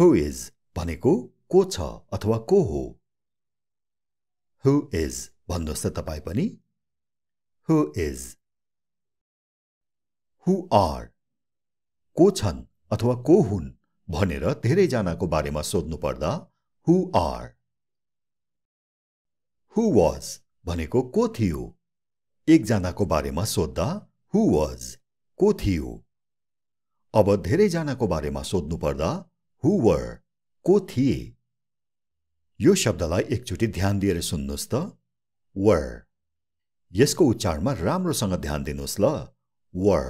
हु is भनेको को छ अथवा को हो हु इज भन्नुहोस् त तपाईँ पनि हु इज हु आर को छन् अथवा को हुन् भनेर धेरैजनाको बारेमा सोध्नुपर्दा हु आर हु वाज भनेको को थियो एकजनाको बारेमा सोद्धा हु वाज को थियो अब धेरैजनाको बारेमा सोध्नुपर्दा हु वर को थिए यो शब्दलाई एकचोटि ध्यान दिएर सुन्नुहोस् त वर यसको उच्चारणमा राम्रोसँग ध्यान दिनुहोस् ल वर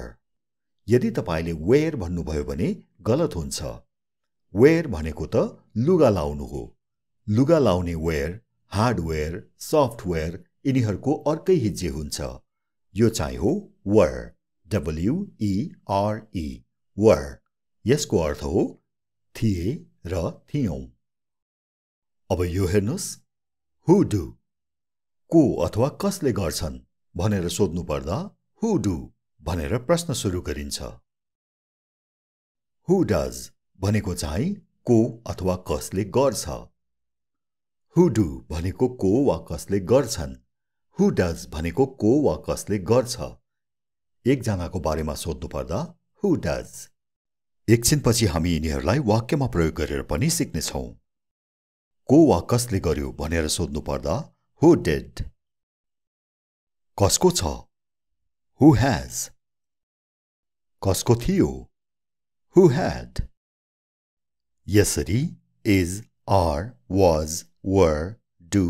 यदि तपाईँले वेयर भन्नुभयो भने गलत हुन्छ वेयर भनेको त लुगा लाउनु हो लुगा लाउने वेयर हार्डवेयर सफ्टवेयर यिनीहरूको अर्कै हिज्जे हुन्छ यो चाहिँ हो वर डब्लुइआरई वर यसको अर्थ हो थिए र थियौँ अब यो हेर्नुहोस् हु डु को अथवा कसले गर्छन् भनेर सोध्नुपर्दा हु डु भनेर प्रश्न सुरु गरिन्छ हु डज भनेको चाहिँ को अथवा कसले गर्छ हु डु भनेको को वा कसले गर्छन् हु डज भनेको को वा कसले गर्छ एकजनाको बारेमा सोध्नुपर्दा हु डज एकछिनपछि हामी यिनीहरूलाई वाक्यमा प्रयोग गरेर पनि सिक्नेछौँ को वा कसले गर्यो भनेर सोध्नु पर्दा हु डेड कसको छ हु ह्याज कसको थियो हु ह्याड यसरी is are was were do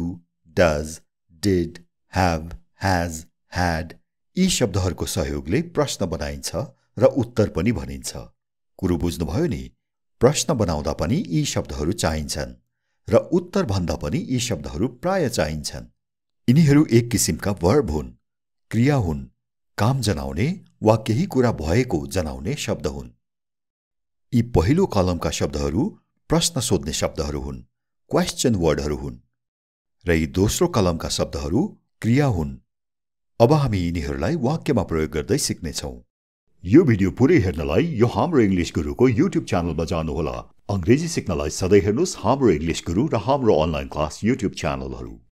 does did have has had यी शब्दहरूको सहयोगले प्रश्न बनाइन्छ र उत्तर पनि भनिन्छ कुरो बुझ्नुभयो नि प्रश्न बनाउँदा पनि यी शब्दहरू चाहिन्छन् र उत्तर भन्दा पनि यी शब्दहरू प्राय चाहिन्छन् यिनीहरू एक किसिमका वर्ब हुन् क्रिया हुन् काम जनाउने वा केही कुरा भएको जनाउने शब्द हुन् यी पहिलो कलमका शब्दहरू प्रश्न सोध्ने शब्दहरू हुन् क्वेस्चन वर्डहरू हुन् र यी दोस्रो कलमका शब्दहरू क्रिया हुन् अब हामी यिनीहरूलाई वाक्यमा प्रयोग गर्दै सिक्नेछौँ यो भिडियो पुरै हेर्नलाई यो हाम्रो इङ्ग्लिस गुरुको युट्युब च्यानलमा जानुहोला अङ्ग्रेजी सिक्नलाई सधैँ हेर्नुहोस् हाम्रो इङ्ग्लिस गुरु र हाम्रो अनलाइन क्लास युट्युब च्यानलहरू